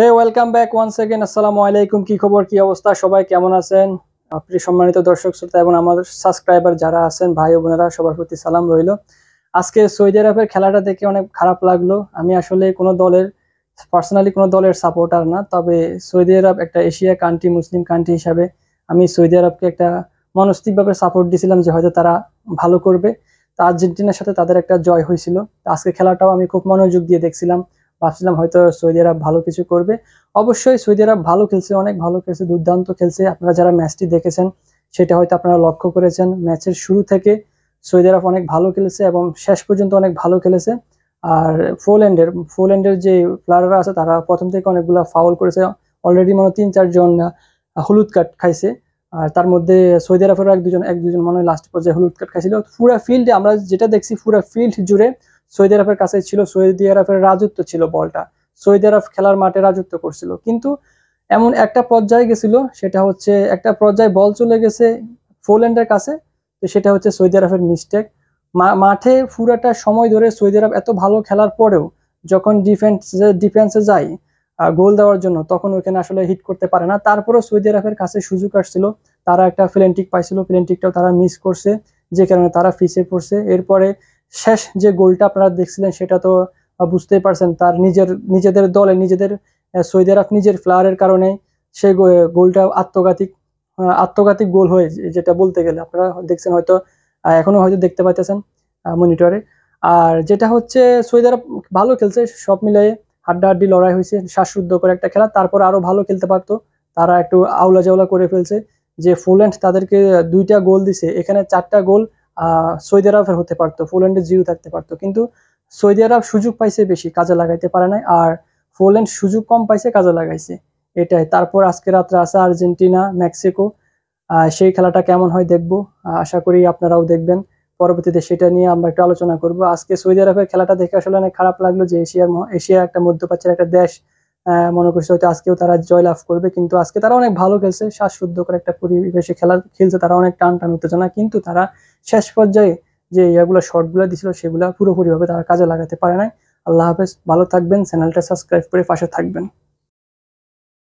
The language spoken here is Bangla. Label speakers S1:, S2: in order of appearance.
S1: হে ওয়েলকাম ব্যাক ওয়ান সেকেন্ড আসসালামু আলাইকুম কি খবর কি অবস্থা সবাই কেমন আছেন আপনি সম্মানিত দর্শক শ্রোতা এবং আমাদের সাবস্ক্রাইবার যারা আছেন ভাই বোনেরা সবার প্রতি সালাম রইল আজকে সৌদি আরবের খেলাটা দেখে অনেক খারাপ লাগলো আমি আসলে কোনো দলের পার্সোনালি কোনো দলের সাপোর্টার না তবে সৌদি আরব একটা এশিয়া কান্ট্রি মুসলিম কান্ট্রি হিসাবে আমি সৌদি আরবকে একটা মানসিকভাবে সাপোর্ট দিয়েছিলাম যে হয়তো তারা ভালো করবে তা আর্জেন্টিনার সাথে তাদের একটা জয় হয়েছিল আজকে খেলাটাও আমি খুব মনোযোগ দিয়ে দেখছিলাম ভাবছিলাম হয়তো সৌদি আরব ভালো কিছু করবে অবশ্যই সৌদি আরব ভালো খেলছে অনেক ভালো খেলছে দুর্দান্ত খেলছে আপনারা যারা ম্যাচটি দেখেছেন সেটা হয়তো আপনারা লক্ষ্য করেছেন ম্যাচের শুরু থেকে সৌদি আরব অনেক ভালো খেলেছে এবং শেষ পর্যন্ত অনেক ভালো খেলেছে আর ফোল্যান্ডের ফোল্যান্ডের যে প্লেয়াররা আছে তারা প্রথম থেকে অনেকগুলো ফাউল করেছে অলরেডি মনে তিন চারজন হলুদ কার্ড খাইছে আর তার মধ্যে সৌদি আরবেরও এক দুজন এক দুজন মনে হয় লাস্ট পর্যায়ে হলুদ কার্ড খাইছিল পুরা ফিল্ডে আমরা যেটা দেখছি ফুরা ফিল্ড জুড়ে সৈদি আরফের কাছে ছিল সৌদি আরফের রাজত্ব ছিল বলটা সৌদি আরফ খেলার মাঠে রাজত্ব করছিল কিন্তু এমন একটা পর্যায়ে গেছিল সেটা হচ্ছে একটা পর্যায়ে বল চলে গেছে ফোল্যান্ডের কাছে তো সেটা হচ্ছে সৈদি আরফের মিস্টেক মাঠে ফুরাটা সময় ধরে সৈদি আরফ এত ভালো খেলার পরেও যখন ডিফেন্স ডিফেন্সে যায় গোল দেওয়ার জন্য তখন ওইখানে আসলে হিট করতে পারে না তারপরেও সৌদি আরবের কাছে সুযোগ আসছিল তারা একটা প্লেন্টিক পাইছিল প্লেন্টিকটাও তারা মিস করছে যে কারণে তারা ফিসে পড়ছে এরপরে শেষ যে গোলটা আপনারা দেখছিলেন সেটা তো বুঝতেই পারছেন তার নিজের নিজেদের দলে নিজেদের সৌদি আরব নিজের ফ্লায়ারের কারণে সেই গোলটা আত্মঘাতিক আত্মঘাতিক গোল হয়ে যেটা বলতে গেলে আপনারা দেখছেন হয়তো এখনো হয়তো দেখতে পাইতেছেন মনিটরে আর যেটা হচ্ছে সৌদি ভালো খেলছে সব মিলিয়ে হাড্ডাহাড্ডি লড়াই হয়েছে করে একটা খেলা তারপর আরও ভালো খেলতে পারতো তারা একটু আউলা জাউলা করে ফেলছে যে ফুল্যান্ড তাদেরকে দুইটা গোল দিছে এখানে চারটা গোল সৌদি আরবের হতে পারতো পোল্যান্ডে জিও থাকতে পারতো কিন্তু সৌদি আরব সুযোগ পাইছে বেশি কাজে লাগাইতে পারে নাই আর পোল্যান্ড সুযোগ কম পাইছে কাজে লাগাইছে এটাই তারপর আজকে রাত্রে আছে আর্জেন্টিনা মেক্সিকো সেই খেলাটা কেমন হয় দেখব আশা করি আপনারাও দেখবেন পরবর্তীতে সেটা নিয়ে আমরা একটু আলোচনা করব আজকে সৌদি আরবের খেলাটা দেখে আসলে অনেক খারাপ লাগলো যে এশিয়ার এশিয়া একটা মধ্যপ্রাচ্যের একটা দেশ মনে করছে হয়তো আজকেও তারা জয়লাভ করবে কিন্তু আজকে তারা অনেক ভালো খেলছে শ্বাসশুদ্ধ করে একটা পরিবেশে খেলা খেলছে তারা অনেক টান টান উত্তেজনা কিন্তু তারা শেষ পর্যায়ে যে ইয়াগুলো শর্টগুলো দিছিল সেগুলো পুরোপুরিভাবে তারা কাজে লাগাতে পারে নাই আল্লাহ হাফেজ ভালো থাকবেন চ্যানেলটা সাবস্ক্রাইব করে পাশে থাকবেন